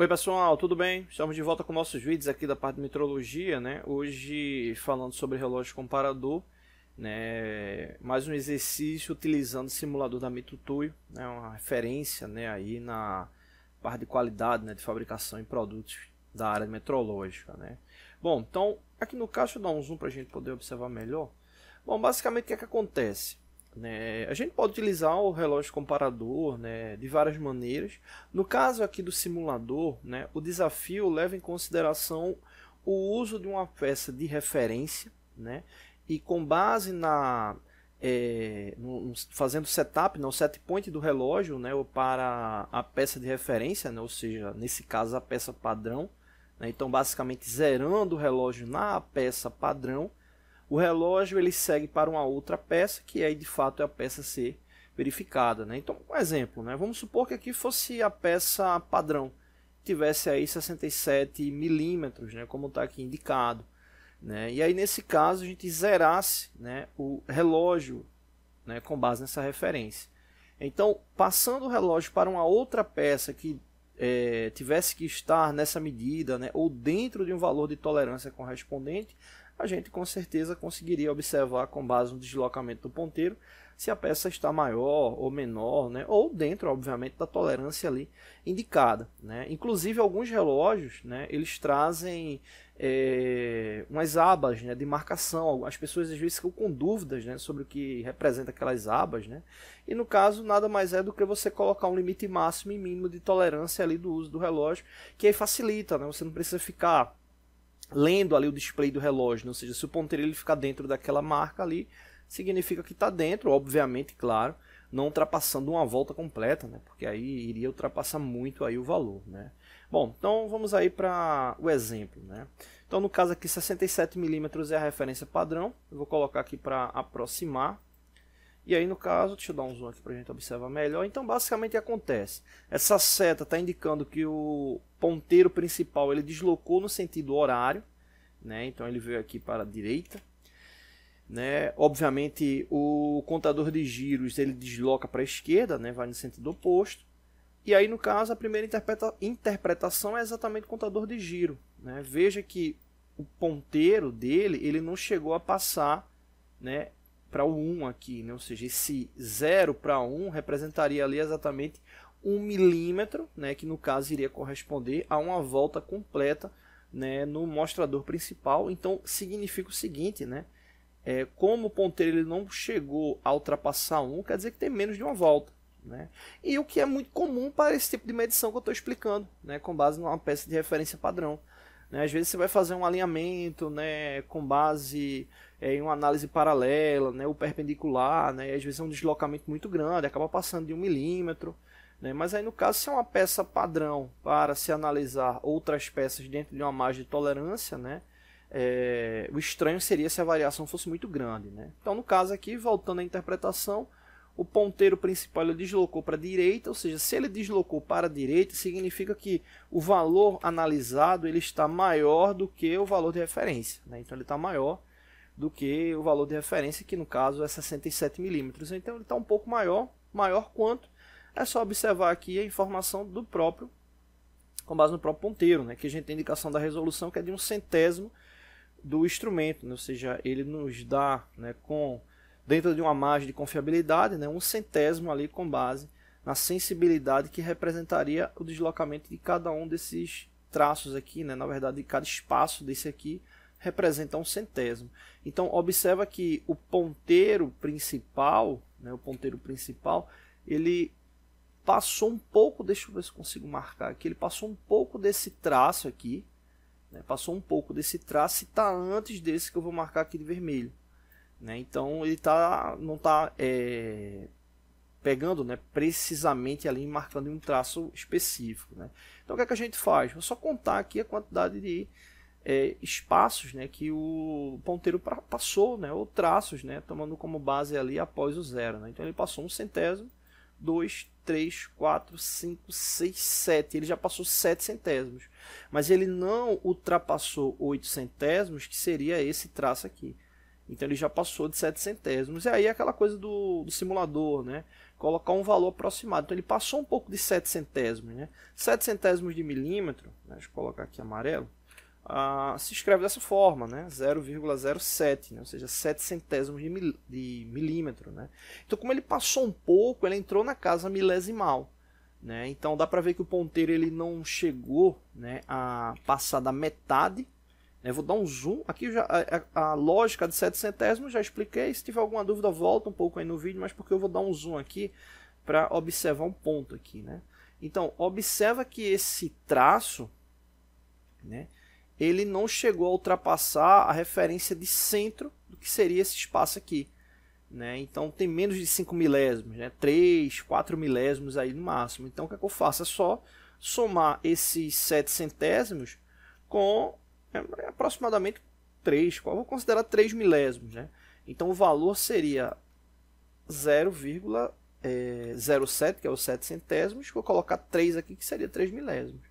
Oi pessoal, tudo bem? Estamos de volta com nossos vídeos aqui da parte de metrologia, né? Hoje falando sobre relógio comparador, né? Mais um exercício utilizando o simulador da Mitutuio, né? Uma referência, né? Aí na parte de qualidade, né? De fabricação em produtos da área metrológica, né? Bom, então aqui no caso, deixa eu dar um zoom para a gente poder observar melhor. Bom, basicamente o que, é que acontece? Né? A gente pode utilizar o relógio comparador né, de várias maneiras. No caso aqui do simulador, né, o desafio leva em consideração o uso de uma peça de referência né, e com base na é, no, fazendo setup, né, o set point do relógio né, para a peça de referência, né, ou seja, nesse caso a peça padrão. Né, então, basicamente, zerando o relógio na peça padrão, o relógio ele segue para uma outra peça, que aí de fato é a peça ser verificada. Né? Então, um exemplo, né? vamos supor que aqui fosse a peça padrão, tivesse aí 67 milímetros, né? como está aqui indicado. Né? E aí, nesse caso, a gente zerasse né, o relógio né, com base nessa referência. Então, passando o relógio para uma outra peça que é, tivesse que estar nessa medida né, ou dentro de um valor de tolerância correspondente, a gente com certeza conseguiria observar com base no deslocamento do ponteiro se a peça está maior ou menor, né? ou dentro, obviamente, da tolerância ali indicada. Né? Inclusive, alguns relógios né, eles trazem é, umas abas né, de marcação. As pessoas às vezes ficam com dúvidas né, sobre o que representa aquelas abas. Né? E no caso, nada mais é do que você colocar um limite máximo e mínimo de tolerância ali do uso do relógio, que aí facilita, né? você não precisa ficar lendo ali o display do relógio, né? ou seja, se o ponteiro ele ficar dentro daquela marca ali, significa que está dentro, obviamente, claro, não ultrapassando uma volta completa, né? porque aí iria ultrapassar muito aí o valor. Né? Bom, então vamos aí para o exemplo. Né? Então no caso aqui 67mm é a referência padrão, eu vou colocar aqui para aproximar, e aí, no caso, deixa eu dar um zoom aqui para a gente observar melhor. Então, basicamente acontece. Essa seta está indicando que o ponteiro principal ele deslocou no sentido horário. Né? Então, ele veio aqui para a direita. Né? Obviamente, o contador de giros ele desloca para a esquerda, né? vai no sentido oposto. E aí, no caso, a primeira interpreta interpretação é exatamente o contador de giro. Né? Veja que o ponteiro dele ele não chegou a passar né, para o 1 aqui, né? ou seja, esse 0 para 1 representaria ali exatamente 1 milímetro, né? que no caso iria corresponder a uma volta completa né? no mostrador principal. Então significa o seguinte, né? É, como o ponteiro ele não chegou a ultrapassar 1, quer dizer que tem menos de uma volta. Né? E o que é muito comum para esse tipo de medição que eu estou explicando, né? com base numa peça de referência padrão. Né? Às vezes você vai fazer um alinhamento né? com base é, em uma análise paralela, né, ou perpendicular, né, às vezes é um deslocamento muito grande, acaba passando de um milímetro. Né, mas aí no caso, se é uma peça padrão para se analisar outras peças dentro de uma margem de tolerância, né, é, o estranho seria se a variação fosse muito grande. Né. Então no caso aqui, voltando à interpretação, o ponteiro principal ele deslocou para a direita, ou seja, se ele deslocou para a direita, significa que o valor analisado ele está maior do que o valor de referência. Né? Então ele está maior do que o valor de referência, que no caso é 67 milímetros. Então ele está um pouco maior, maior quanto é só observar aqui a informação do próprio, com base no próprio ponteiro, né? que a gente tem indicação da resolução que é de um centésimo do instrumento, né? ou seja, ele nos dá né, com dentro de uma margem de confiabilidade, né, um centésimo ali com base na sensibilidade que representaria o deslocamento de cada um desses traços aqui, né, na verdade de cada espaço desse aqui representa um centésimo. Então observa que o ponteiro principal, né, o ponteiro principal, ele passou um pouco, deixa eu ver se consigo marcar aqui, ele passou um pouco desse traço aqui, né, passou um pouco desse traço e está antes desse que eu vou marcar aqui de vermelho. Né, então ele tá, não está é, pegando né, precisamente ali marcando um traço específico. Né. Então o que, é que a gente faz? Vou só contar aqui a quantidade de é, espaços né, que o ponteiro pra, passou, né, ou traços, né, tomando como base ali após o zero. Né? Então ele passou um centésimo, dois, três, quatro, cinco, seis, sete. Ele já passou sete centésimos. Mas ele não ultrapassou oito centésimos, que seria esse traço aqui. Então ele já passou de 7 centésimos. E aí é aquela coisa do, do, simulador, né? Colocar um valor aproximado. Então ele passou um pouco de 7 centésimos, né? 7 centésimos de milímetro, né? deixa eu colocar aqui amarelo se escreve dessa forma, né? 0,07, né? ou seja, 7 centésimos de, mil, de milímetro. Né? Então, como ele passou um pouco, ele entrou na casa milésimal, Né? Então dá para ver que o ponteiro ele não chegou né, a passar da metade. Né? Vou dar um zoom. Aqui já, a, a, lógica de 7 centésimos já expliquei. Se tiver alguma dúvida, volta um pouco aí no vídeo, mas porque eu vou dar um zoom aqui para observar um ponto aqui. Né? Então, observa que esse traço né, ele não chegou a ultrapassar a referência de centro do que seria esse espaço aqui. Né? Então tem menos de 5 milésimos, né? 3, 4 milésimos aí no máximo. Então o que, é que eu faço? É só somar esses 7 centésimos com é, aproximadamente 3, vou considerar 3 milésimos. Né? Então o valor seria 0,07, é, que é os 7 centésimos, vou colocar 3 aqui, que seria 3 milésimos.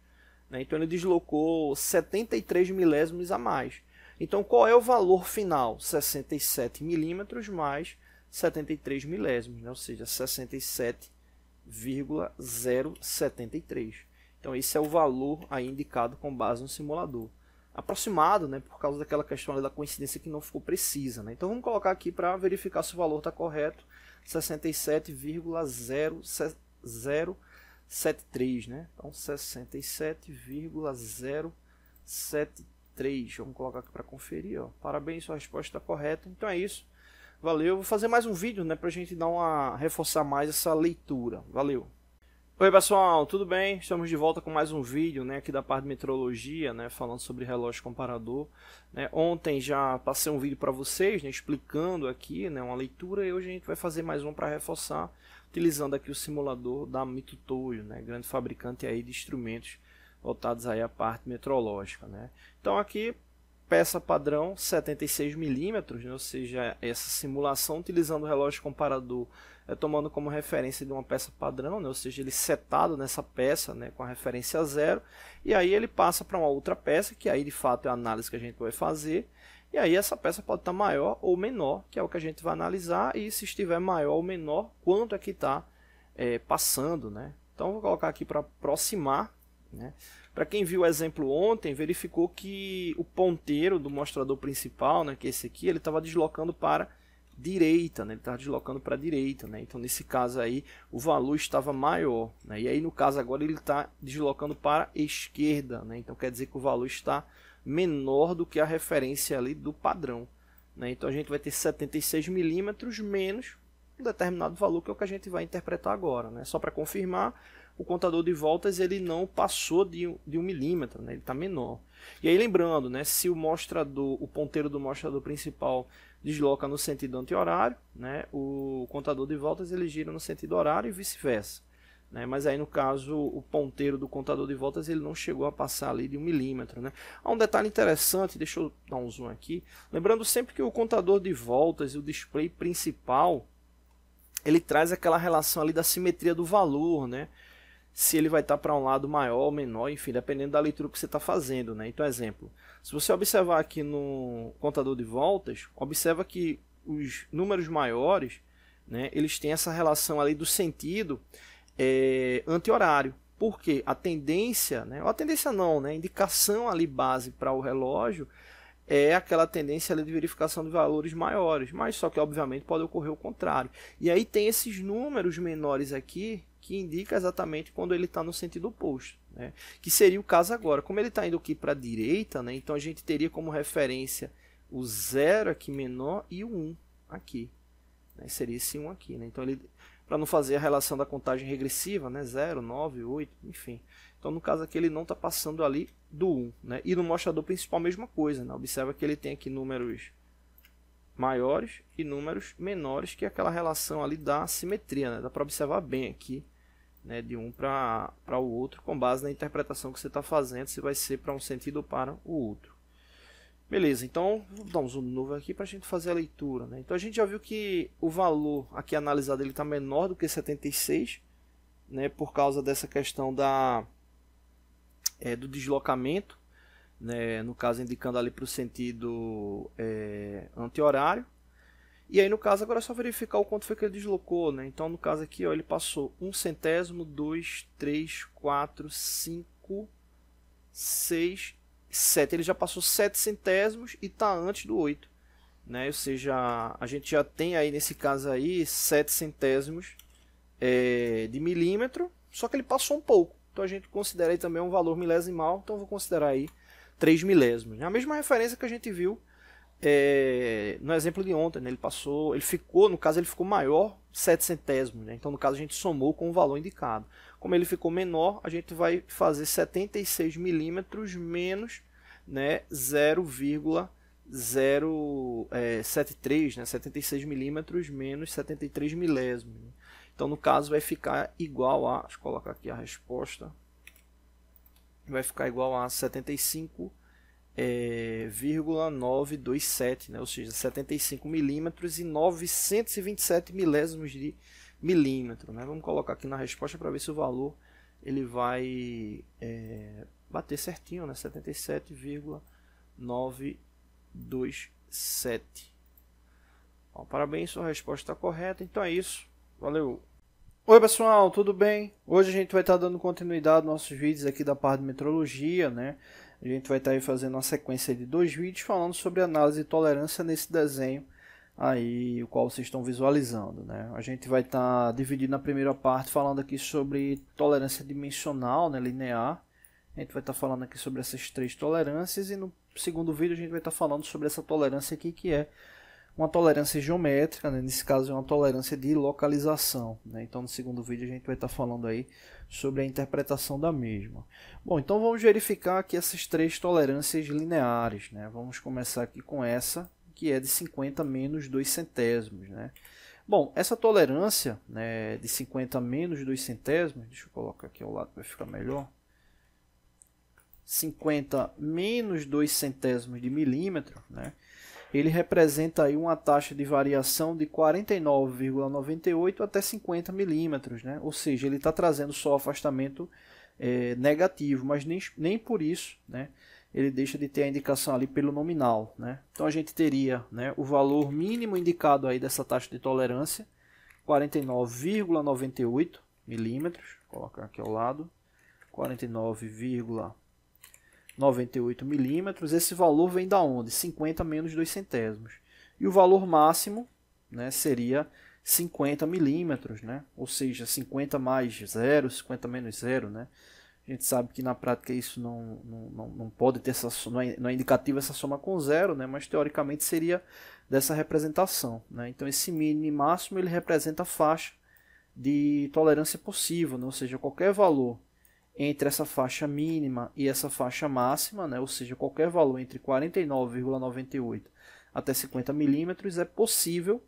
Né? Então ele deslocou 73 milésimos a mais. Então qual é o valor final? 67 milímetros mais 73 milésimos, né? ou seja, 67,073. Então esse é o valor aí indicado com base no simulador. Aproximado, né, por causa daquela questão da coincidência que não ficou precisa. Né? Então vamos colocar aqui para verificar se o valor está correto, 67,073. 73, né? Então 67,073. Vamos colocar aqui para conferir, ó. Parabéns, sua resposta está correta. Então é isso. Valeu. Vou fazer mais um vídeo, né, a gente dar uma reforçar mais essa leitura. Valeu. Oi, pessoal, tudo bem? Estamos de volta com mais um vídeo, né, aqui da parte de metrologia, né, falando sobre relógio comparador. Né, ontem já passei um vídeo para vocês, né, explicando aqui, né, uma leitura e hoje a gente vai fazer mais um para reforçar utilizando aqui o simulador da Mitutoyo, né, grande fabricante aí de instrumentos voltados aí à parte metrológica. Né. Então aqui peça padrão 76 milímetros, né, ou seja, essa simulação utilizando o relógio comparador, é, tomando como referência de uma peça padrão, né, ou seja, ele setado nessa peça né, com a referência zero, e aí ele passa para uma outra peça, que aí de fato é a análise que a gente vai fazer, e aí essa peça pode estar maior ou menor, que é o que a gente vai analisar, e se estiver maior ou menor, quanto é que está é, passando. Né? Então vou colocar aqui para aproximar. Né? Para quem viu o exemplo ontem, verificou que o ponteiro do mostrador principal, né, que é esse aqui, ele estava deslocando para direita, né? ele estava deslocando para a direita, né? então nesse caso aí o valor estava maior, né? e aí no caso agora ele está deslocando para a esquerda, né? então quer dizer que o valor está maior menor do que a referência ali do padrão. Né? Então a gente vai ter 76 milímetros menos um determinado valor que é o que a gente vai interpretar agora. Né? Só para confirmar, o contador de voltas ele não passou de, de um milímetro, né? ele está menor. E aí lembrando, né, se o mostrador, o ponteiro do mostrador principal desloca no sentido anti-horário, né, o contador de voltas ele gira no sentido horário e vice-versa. Né? Mas aí no caso o ponteiro do contador de voltas ele não chegou a passar ali de um milímetro, né? Há um detalhe interessante, deixa eu dar um zoom aqui, lembrando sempre que o contador de voltas e o display principal ele traz aquela relação ali da simetria do valor, né? Se ele vai estar para um lado maior, menor, enfim, dependendo da leitura que você está fazendo, né? Então, exemplo, se você observar aqui no contador de voltas, observa que os números maiores, né, eles têm essa relação ali do sentido é, anti-horário. Porque a tendência, né, ou a tendência não, né, a indicação ali base para o relógio é aquela tendência de verificação de valores maiores, mas só que obviamente pode ocorrer o contrário. E aí tem esses números menores aqui que indica exatamente quando ele está no sentido oposto, né? que seria o caso agora. Como ele está indo aqui para a direita, né, então a gente teria como referência o 0 aqui menor e o 1 um aqui. Né? Seria esse 1 um aqui. Né? Então ele, para não fazer a relação da contagem regressiva, né? 0, 9, 8, enfim. Então, no caso aqui, ele não está passando ali do 1. Né? E no mostrador principal, a mesma coisa. Né? Observa que ele tem aqui números maiores e números menores, que é aquela relação ali da simetria. Né? Dá para observar bem aqui, né? de um para o outro, com base na interpretação que você está fazendo, se vai ser para um sentido ou para o outro. Beleza, então damos um novo aqui para a gente fazer a leitura. Né? Então a gente já viu que o valor aqui analisado está menor do que 76, né? por causa dessa questão da, é, do deslocamento, né? no caso indicando ali para o sentido é, anti-horário. E aí no caso agora é só verificar o quanto foi que ele deslocou. Né? Então no caso aqui ó, ele passou 1 um centésimo, 2, 3, 4, 5, 6 7, ele já passou 7 centésimos e está antes do 8. Né? Ou seja, a gente já tem aí nesse caso aí 7 centésimos é, de milímetro, só que ele passou um pouco. Então a gente considera aí também um valor milésimal então vou considerar aí 3 milésimos. É a mesma referência que a gente viu é, no exemplo de ontem, né? ele passou, ele ficou, no caso ele ficou maior 7 centésimos, né? então no caso a gente somou com o valor indicado. Como ele ficou menor, a gente vai fazer 76 milímetros menos né, 0,073, é, né, 76 milímetros menos 73 milésimos. Então, no caso, vai ficar igual a, deixa eu colocar aqui a resposta, vai ficar igual a 75,927, é, né? ou seja, 75 milímetros e 927 milésimos de milímetro. Né? Vamos colocar aqui na resposta para ver se o valor ele vai é, bater certinho, né? 77,927. Ó, parabéns, sua resposta está correta. Então é isso. Valeu! Oi pessoal, tudo bem? Hoje a gente vai estar tá dando continuidade aos nossos vídeos aqui da parte de metrologia, né? A gente vai estar tá aí fazendo uma sequência de dois vídeos falando sobre análise de tolerância nesse desenho aí o qual vocês estão visualizando. Né? A gente vai estar tá dividindo na primeira parte falando aqui sobre tolerância dimensional, né, linear. A gente vai estar tá falando aqui sobre essas três tolerâncias e no segundo vídeo a gente vai estar tá falando sobre essa tolerância aqui que é uma tolerância geométrica, né? nesse caso é uma tolerância de localização. Né? Então no segundo vídeo a gente vai estar tá falando aí sobre a interpretação da mesma. Bom, então vamos verificar aqui essas três tolerâncias lineares. Né? Vamos começar aqui com essa, que é de 50 menos 2 centésimos. Né? Bom, essa tolerância né, de 50 menos 2 centésimos, deixa eu colocar aqui ao lado para ficar melhor, 50 menos 2 centésimos de milímetro, né, ele representa aí uma taxa de variação de 49,98 até 50 milímetros, né? ou seja, ele está trazendo só afastamento é, negativo, mas nem, nem por isso né, ele deixa de ter a indicação ali pelo nominal. Né? Então a gente teria né, o valor mínimo indicado aí dessa taxa de tolerância, 49,98 milímetros, colocar aqui ao lado, 49,98 milímetros. Esse valor vem da onde? 50 menos 2 centésimos. E o valor máximo né, seria 50 milímetros, né? ou seja, 50 mais 0, 50 menos 0, né? A gente sabe que na prática isso não, não, não, não pode ter essa não é, não é indicativo essa soma com zero, né? mas teoricamente seria dessa representação. Né? Então esse mínimo e máximo ele representa a faixa de tolerância possível, né? ou seja, qualquer valor entre essa faixa mínima e essa faixa máxima, né? ou seja, qualquer valor entre 49,98 até 50 milímetros é possível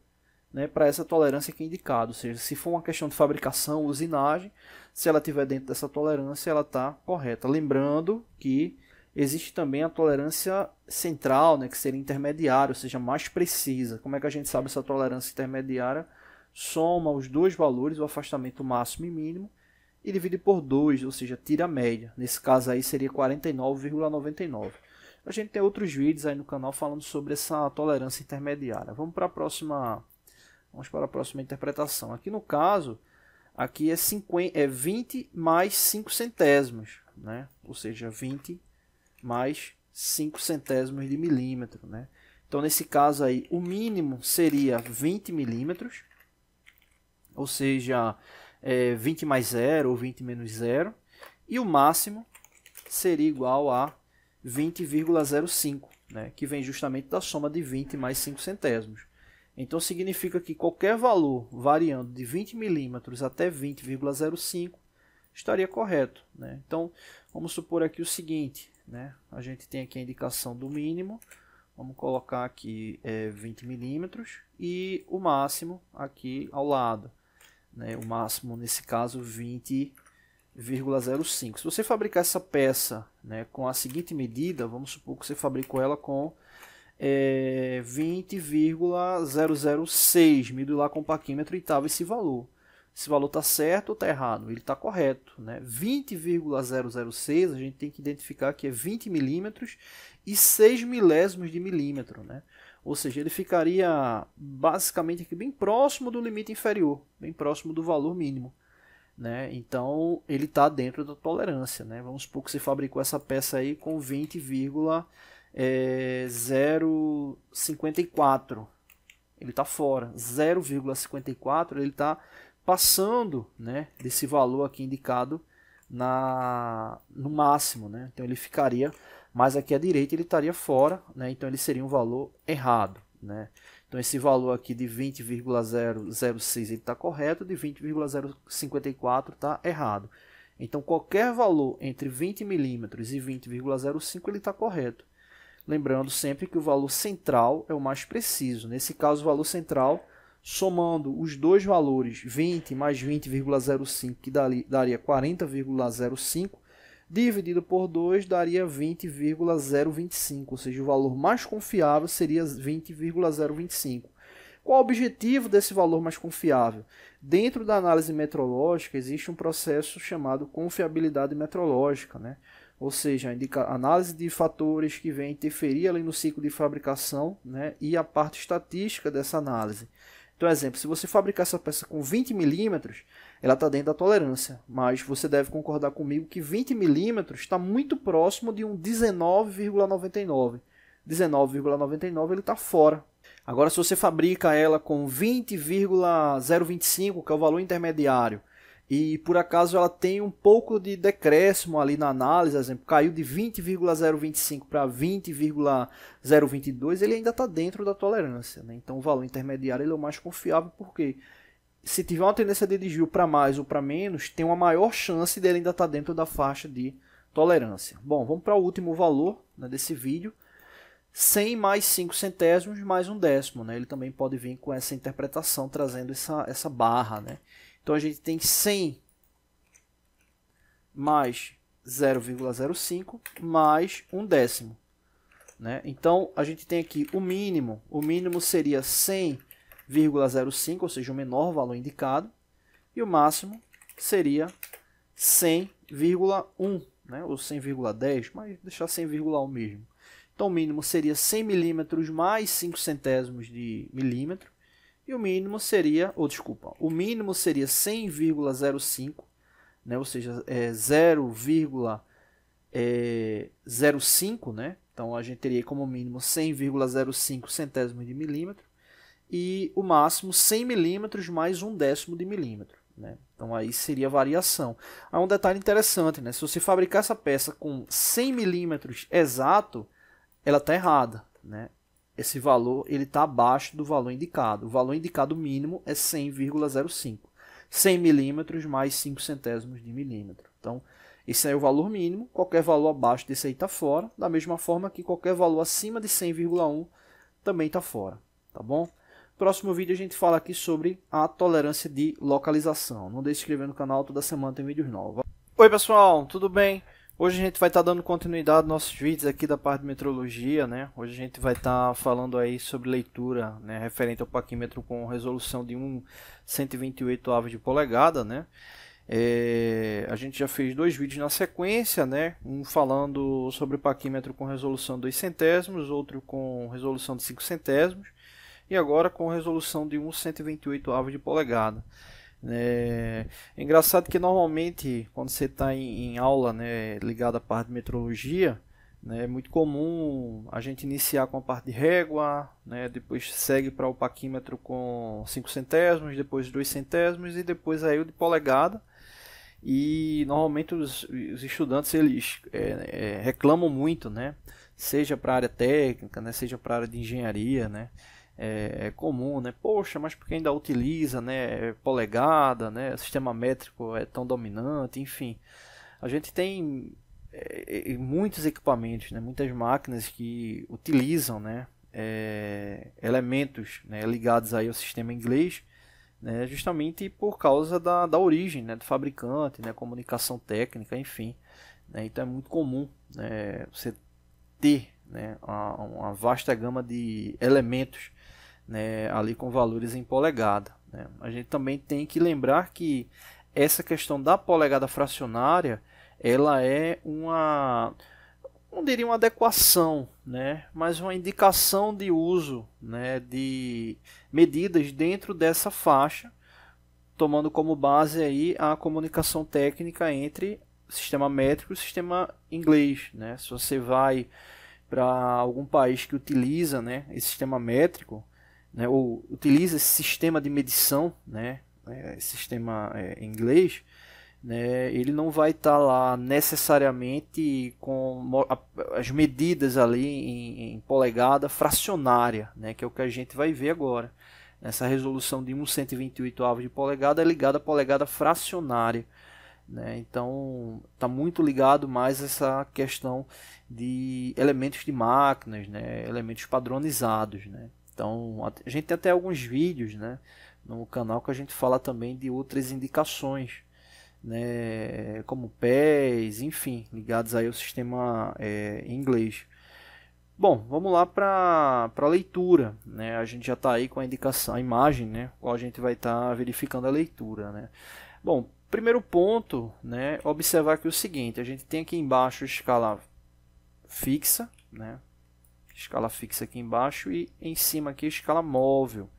né, para essa tolerância que é indicada. Ou seja, se for uma questão de fabricação, usinagem, se ela tiver dentro dessa tolerância, ela está correta. Lembrando que existe também a tolerância central, né, que seria intermediária, ou seja, mais precisa. Como é que a gente sabe essa tolerância intermediária? Soma os dois valores, o afastamento máximo e mínimo, e divide por 2, ou seja, tira a média. Nesse caso aí seria 49,99. A gente tem outros vídeos aí no canal falando sobre essa tolerância intermediária. Vamos para a próxima Vamos para a próxima interpretação. Aqui no caso, aqui é, 50, é 20 mais 5 centésimos, né? ou seja, 20 mais 5 centésimos de milímetro. Né? Então, nesse caso aí, o mínimo seria 20 milímetros, ou seja, é 20 mais 0 ou 20 menos 0, e o máximo seria igual a 20,05, né? que vem justamente da soma de 20 mais 5 centésimos. Então significa que qualquer valor variando de 20 milímetros até 20,05 estaria correto. Né? Então vamos supor aqui o seguinte, né? a gente tem aqui a indicação do mínimo, vamos colocar aqui é, 20 milímetros e o máximo aqui ao lado. Né? O máximo nesse caso 20,05. Se você fabricar essa peça né, com a seguinte medida, vamos supor que você fabricou ela com é, 20,006, medido lá com paquímetro e estava esse valor. Esse valor está certo ou está errado? Ele está correto. Né? 20,006 a gente tem que identificar que é 20 milímetros e 6 milésimos de milímetro. Né? Ou seja, ele ficaria basicamente aqui bem próximo do limite inferior, bem próximo do valor mínimo. Né? Então ele está dentro da tolerância. Né? Vamos supor que você fabricou essa peça aí com 20,006 é, 0,54. Ele está fora. 0,54 ele está passando né, desse valor aqui indicado na, no máximo. Né? Então ele ficaria mais aqui à direita, ele estaria fora. Né? Então ele seria um valor errado. Né? Então esse valor aqui de 20,006 está correto, de 20,054 está errado. Então qualquer valor entre 20 milímetros e 20,05 ele está correto. Lembrando sempre que o valor central é o mais preciso. Nesse caso, o valor central, somando os dois valores, 20 mais 20,05, que daria 40,05, dividido por 2 daria 20,025, ou seja, o valor mais confiável seria 20,025. Qual o objetivo desse valor mais confiável? Dentro da análise metrológica existe um processo chamado confiabilidade metrológica, né? ou seja, indica, análise de fatores que vêm interferir ali no ciclo de fabricação né, e a parte estatística dessa análise. Então, exemplo, se você fabricar essa peça com 20 milímetros, ela está dentro da tolerância, mas você deve concordar comigo que 20 milímetros está muito próximo de um 19,99. 19,99 ele está fora. Agora, se você fabrica ela com 20,025, que é o valor intermediário, e por acaso ela tem um pouco de decréscimo ali na análise, exemplo, caiu de 20,025 para 20,022, ele ainda está dentro da tolerância. Né? Então o valor intermediário ele é o mais confiável, porque se tiver uma tendência de desvio para mais ou para menos, tem uma maior chance dele ainda estar tá dentro da faixa de tolerância. Bom, vamos para o último valor né, desse vídeo. 100 mais 5 centésimos mais um décimo. Né? Ele também pode vir com essa interpretação, trazendo essa, essa barra. Né? Então a gente tem 100 mais 0,05 mais um décimo. Né? Então a gente tem aqui o mínimo. O mínimo seria 100,05, ou seja, o menor valor indicado. E o máximo seria 100,1, né? ou 100,10, mas deixar 100,1 mesmo. Então o mínimo seria 100 milímetros mais 5 centésimos de milímetro. E o mínimo seria, ou desculpa, o mínimo seria 100,05, né? ou seja, é 0,05, é, né? Então a gente teria como mínimo 100,05 centésimos de milímetro e o máximo 100 milímetros mais um décimo de milímetro. Né? Então aí seria a variação. Há um detalhe interessante, né? se você fabricar essa peça com 100 milímetros exato, ela está errada. Né? esse valor ele está abaixo do valor indicado. O valor indicado mínimo é 100,05. 100 milímetros mais 5 centésimos de milímetro. Então, esse é o valor mínimo. Qualquer valor abaixo desse aí está fora. Da mesma forma que qualquer valor acima de 100,1 também está fora. Tá bom? Próximo vídeo a gente fala aqui sobre a tolerância de localização. Não deixe de se inscrever no canal, toda semana tem vídeos novos. Oi pessoal, tudo bem? Hoje a gente vai estar tá dando continuidade aos nossos vídeos aqui da parte de metrologia, né? Hoje a gente vai estar tá falando aí sobre leitura, né? Referente ao paquímetro com resolução de 1 128 avos de polegada, né? É, a gente já fez dois vídeos na sequência, né? Um falando sobre o paquímetro com resolução de 2 centésimos, outro com resolução de 5 centésimos e agora com resolução de 1 128 avos de polegada. Né? É, engraçado que normalmente quando você está em, em, aula né, ligada à parte de metrologia, né, é muito comum a gente iniciar com a parte de régua, né, depois segue para o paquímetro com 5 centésimos, depois 2 centésimos e depois aí o de polegada. E normalmente os, os estudantes eles é, é, reclamam muito, né, seja para a área técnica, né, seja para a área de engenharia, né, é, é, comum, né? Poxa, mas porque ainda utiliza, né? É polegada, né? O sistema métrico é tão dominante, enfim. A gente tem é, muitos equipamentos, né? Muitas máquinas que utilizam, né? É, elementos né? ligados aí ao sistema inglês, né? Justamente por causa da, da origem, né? Do fabricante, né? Comunicação técnica, enfim. Né? Então é muito comum, né? Você ter né, uma, uma vasta gama de elementos né, ali com valores em polegada. Né. A gente também tem que lembrar que essa questão da polegada fracionária ela é uma não diria uma adequação, né, mas uma indicação de uso né, de medidas dentro dessa faixa, tomando como base aí a comunicação técnica entre sistema métrico e sistema inglês. Né? Se você vai para algum país que utiliza né, esse sistema métrico, né, ou utiliza esse sistema de medição, né, né sistema é, inglês, né, ele não vai estar tá lá necessariamente com as medidas ali em, em, polegada fracionária, né, que é o que a gente vai ver agora. Essa resolução de 128 avos de polegada é ligada à polegada fracionária. Né, então está muito ligado mais essa questão de elementos de máquinas, né, elementos padronizados. Né. Então, a gente tem até alguns vídeos, né, no canal que a gente fala também de outras indicações, né, como pés, enfim, ligados aí ao sistema é, inglês. Bom, vamos lá para a leitura, né? A gente já está aí com a indicação, a imagem, né? Qual a gente vai estar tá verificando a leitura, né? Bom, primeiro ponto, né? Observar que o seguinte, a gente tem aqui embaixo a escala fixa, né? escala fixa aqui embaixo e em cima aqui escala móvel.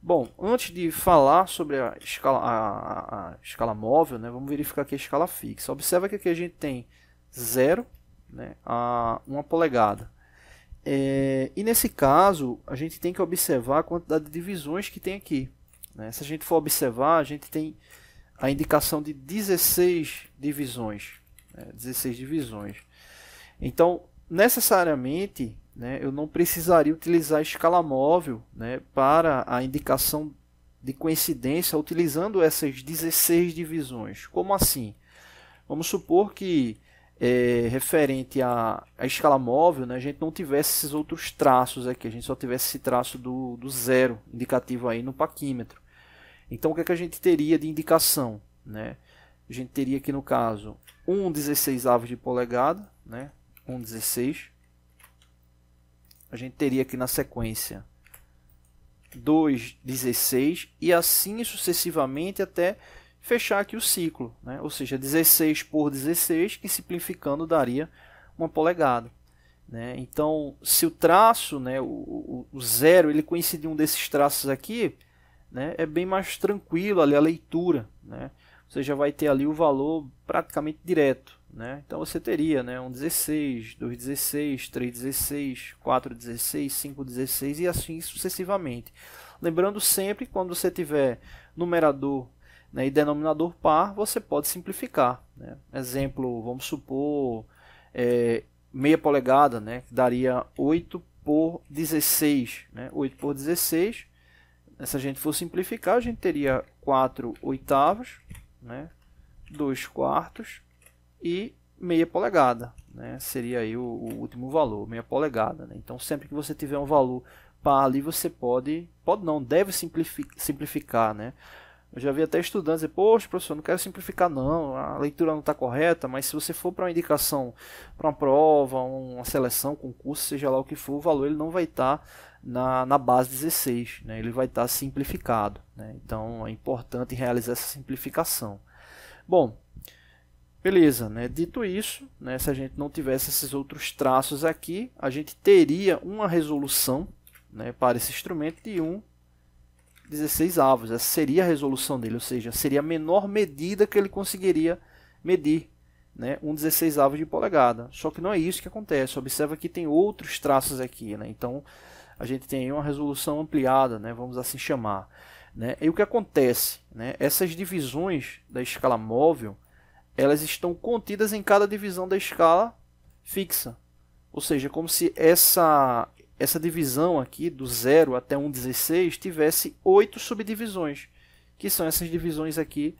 Bom, antes de falar sobre a escala, a, a escala móvel, né, vamos verificar aqui a escala fixa. Observa que aqui a gente tem 0 né, a 1 polegada. É, e nesse caso, a gente tem que observar a quantidade de divisões que tem aqui. Né? Se a gente for observar, a gente tem a indicação de 16 divisões. Né? 16 divisões. Então, necessariamente, né, eu não precisaria utilizar a escala móvel né, para a indicação de coincidência utilizando essas 16 divisões. Como assim? Vamos supor que é, referente à, à, escala móvel, né, a gente não tivesse esses outros traços aqui, a gente só tivesse esse traço do, do zero indicativo aí no paquímetro. Então o que, é que a gente teria de indicação? Né? A gente teria aqui no caso 1,16 avos de polegada, né? 1,16 a gente teria aqui na sequência 2, 16 e assim sucessivamente até fechar aqui o ciclo. Né? Ou seja, 16 por 16, que simplificando daria uma polegada. Né? Então, se o traço, né, o, o, o zero, ele coincide um desses traços aqui, né, é bem mais tranquilo ali a leitura. Né? Você já vai ter ali o valor praticamente direto. Né? Então você teria né, um 16, 2 16, 3 16, e assim sucessivamente. Lembrando sempre quando você tiver numerador né, e denominador par, você pode simplificar. Né? Exemplo, vamos supor, é, meia polegada, né, que daria 8 por 16. Né? 8 por 16, né, se a gente for simplificar, a gente teria 4 oitavos, né? 2 quartos, e meia polegada, né? seria aí o, o, último valor, meia polegada. Né? Então, sempre que você tiver um valor para ali, você pode, pode não, deve simplificar, simplificar né? Eu já vi até estudantes dizer, poxa, professor, não quero simplificar não, a leitura não está correta, mas se você for para uma indicação, para uma prova, uma seleção, concurso, seja lá o que for, o valor ele não vai estar tá na, na base 16, né? ele vai estar tá simplificado. Né? Então é importante realizar essa simplificação. Bom, Beleza, né? dito isso, né, se a gente não tivesse esses outros traços aqui, a gente teria uma resolução né, para esse instrumento de 1 16 avos. Essa seria a resolução dele, ou seja, seria a menor medida que ele conseguiria medir, né, 1 16 avos de polegada. Só que não é isso que acontece, observa que tem outros traços aqui, né? então a gente tem uma resolução ampliada, né, vamos assim chamar. Né? E o que acontece? Né? Essas divisões da escala móvel elas estão contidas em cada divisão da escala fixa. Ou seja, como se essa, essa divisão aqui, do 0 até 1,16, tivesse oito subdivisões, que são essas divisões aqui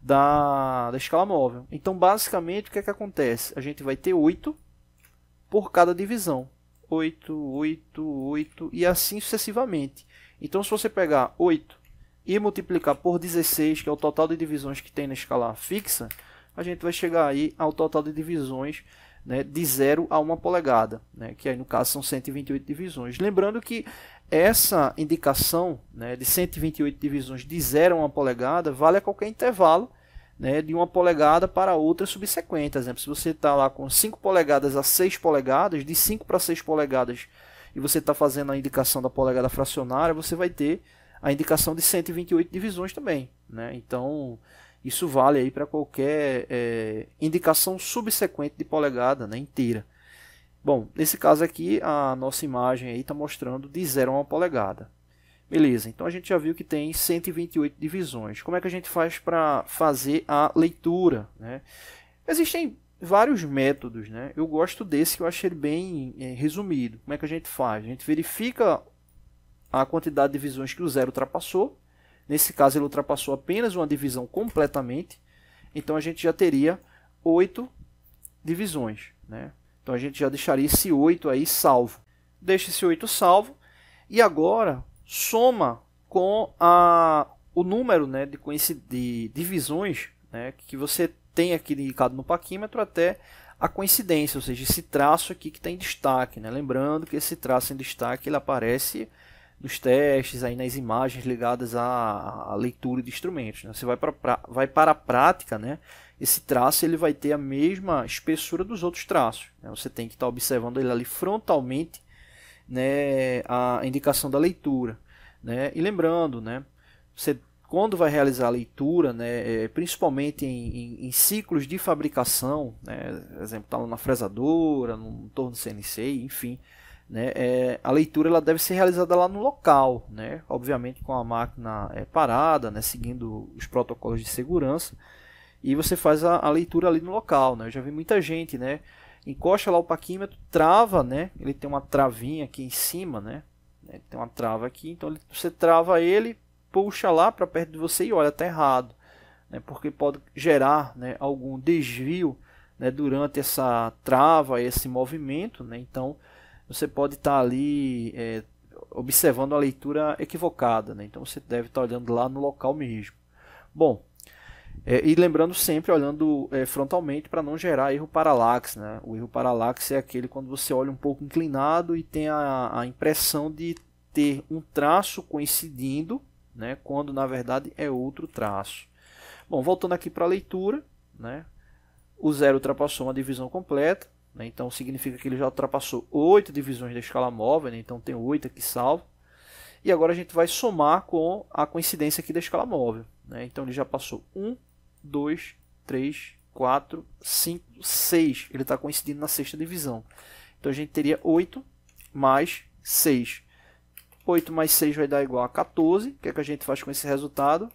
da, da escala móvel. Então, basicamente, o que, é que acontece? A gente vai ter oito por cada divisão. 8, 8, 8 e assim sucessivamente. Então, se você pegar 8 e multiplicar por 16, que é o total de divisões que tem na escala fixa, a gente vai chegar aí ao total de divisões né, de 0 a 1 polegada, né, que aí no caso são 128 divisões. Lembrando que essa indicação né, de 128 divisões de 0 a 1 polegada vale a qualquer intervalo né, de 1 polegada para outra subsequente. Por exemplo, se você está lá com 5 polegadas a 6 polegadas, de 5 para 6 polegadas, e você está fazendo a indicação da polegada fracionária, você vai ter a indicação de 128 divisões também. Né? Então, isso vale aí para qualquer é, indicação subsequente de polegada né, inteira. Bom, nesse caso aqui, a nossa imagem está mostrando de 0 a 1 polegada. Beleza, então a gente já viu que tem 128 divisões. Como é que a gente faz para fazer a leitura? Né? Existem vários métodos, né? Eu gosto desse que eu achei bem é, resumido. Como é que a gente faz? A gente verifica a quantidade de divisões que o zero ultrapassou, Nesse caso, ele ultrapassou apenas uma divisão completamente. Então, a gente já teria 8 divisões. Né? Então, a gente já deixaria esse 8 aí salvo. Deixa esse 8 salvo. E agora, soma com a, o número né, de, de divisões né, que você tem aqui indicado no paquímetro até a coincidência, ou seja, esse traço aqui que está em destaque. Né? Lembrando que esse traço em destaque ele aparece nos testes, aí nas imagens ligadas à, à leitura de instrumentos. Né? Você vai, pra, pra, vai para a prática, né? esse traço ele vai ter a mesma espessura dos outros traços. Né? Você tem que estar tá observando ele ali frontalmente né, a indicação da leitura. Né? E lembrando, né, você quando vai realizar a leitura, né, é, principalmente em, em, em ciclos de fabricação, né, exemplo, está na fresadora, no torno CNC, enfim, né, é, a leitura ela deve ser realizada lá no local, né, obviamente com a máquina é, parada, né, seguindo os protocolos de segurança, e você faz a, a leitura ali no local. Né, eu já vi muita gente, né, encosta lá o paquímetro, trava, né, ele tem uma travinha aqui em cima, né, né tem uma trava aqui, então ele, você trava ele, puxa lá para perto de você e olha, está errado, né, porque pode gerar né, algum desvio né, durante essa trava, esse movimento, né, então você pode estar tá ali é, observando a leitura equivocada. Né? Então você deve estar tá olhando lá no local mesmo. Bom, é, e lembrando sempre olhando é, frontalmente para não gerar erro paralaxe. Né? O erro paralaxe é aquele quando você olha um pouco inclinado e tem a, a impressão de ter um traço coincidindo, né? quando na verdade é outro traço. Bom, voltando aqui para a leitura, né? o zero ultrapassou uma divisão completa, né? Então significa que ele já ultrapassou oito divisões da escala móvel, né? então tem oito aqui salvo. E agora a gente vai somar com a coincidência aqui da escala móvel. Né? Então ele já passou 1, 2, 3, 4, 5, 6. Ele está coincidindo na sexta divisão. Então a gente teria 8 mais 6. 8 mais 6 vai dar igual a 14. O que, é que a gente faz com esse resultado?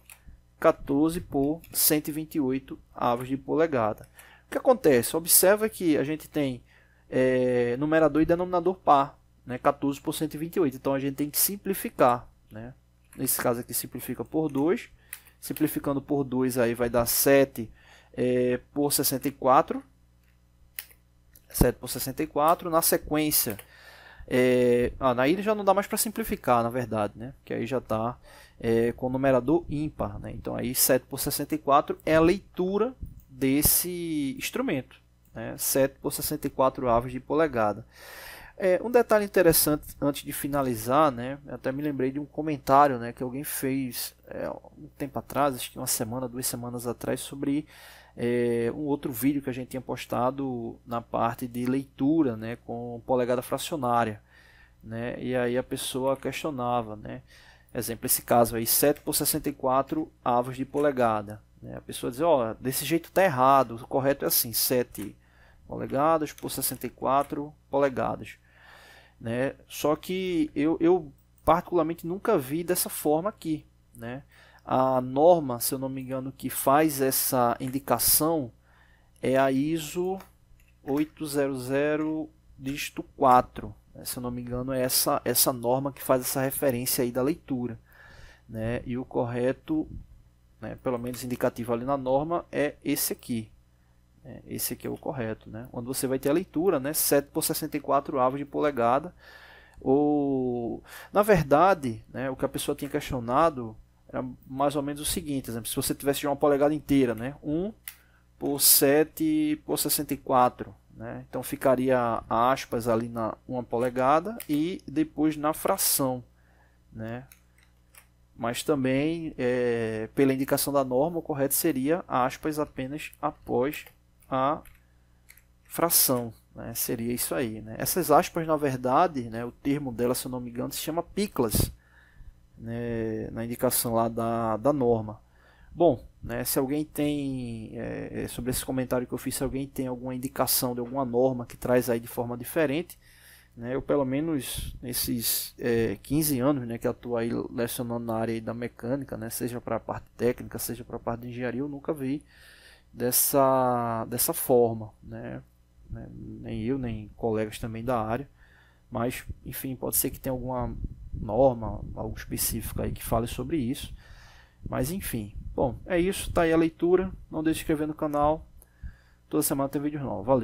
14 por 128 avos de polegada que acontece? Observa que a gente tem é, numerador e denominador par, né? 14 por 128. Então a gente tem que simplificar. Né? Nesse caso aqui simplifica por 2. Simplificando por 2 aí vai dar 7 é, por 64. 7 por 64. Na sequência, é, ah, na ilha já não dá mais para simplificar, na verdade, né? Porque aí já está é, com o numerador ímpar, né? Então aí 7 por 64 é a leitura desse instrumento, né? 7 por 64 avos de polegada. É, um detalhe interessante antes de finalizar, né? até me lembrei de um comentário né, que alguém fez é, um tempo atrás, acho que uma semana, duas semanas atrás, sobre é, um outro vídeo que a gente tinha postado na parte de leitura né, com polegada fracionária. Né? E aí a pessoa questionava, né? exemplo, esse caso aí, 7 por 64 avos de polegada. Né? A pessoa diz, ó, oh, desse jeito tá errado, o correto é assim, 7 polegadas por 64 polegadas. Né? Só que eu, eu particularmente nunca vi dessa forma aqui. Né? A norma, se eu não me engano, que faz essa indicação é a ISO 800 dígito 4. Né? Se eu não me engano, é essa, essa norma que faz essa referência aí da leitura. Né? E o correto né, pelo menos indicativo ali na norma, é esse aqui. Né, esse aqui é o correto, né? Onde você vai ter a leitura, né? 7 por 64 avos de polegada. Ou, na verdade, né, o que a pessoa tinha questionado era mais ou menos o seguinte, exemplo, se você tivesse de uma polegada inteira, né? 1 por 7 por 64, né? Então ficaria aspas ali na uma polegada e depois na fração, né? mas também, é, pela indicação da norma, o correto seria aspas apenas após a fração. Né? Seria isso aí. Né? Essas aspas, na verdade, né, o termo dela, se eu não me engano, se chama piclas, né? na indicação lá da, da norma. Bom, né, se alguém tem, é, é, sobre esse comentário que eu fiz, se alguém tem alguma indicação de alguma norma que traz aí de forma diferente, né? Eu, pelo menos nesses é, 15 anos né, que atuo aí lecionando na área da mecânica, né, seja para a parte técnica, seja para a parte de engenharia, eu nunca vi dessa, dessa forma. Né? né? Nem eu, nem colegas também da área. Mas, enfim, pode ser que tenha alguma norma, algo específico aí que fale sobre isso. Mas, enfim. Bom, é isso. Tá aí a leitura. Não deixe de inscrever no canal. Toda semana tem vídeos novos. Valeu.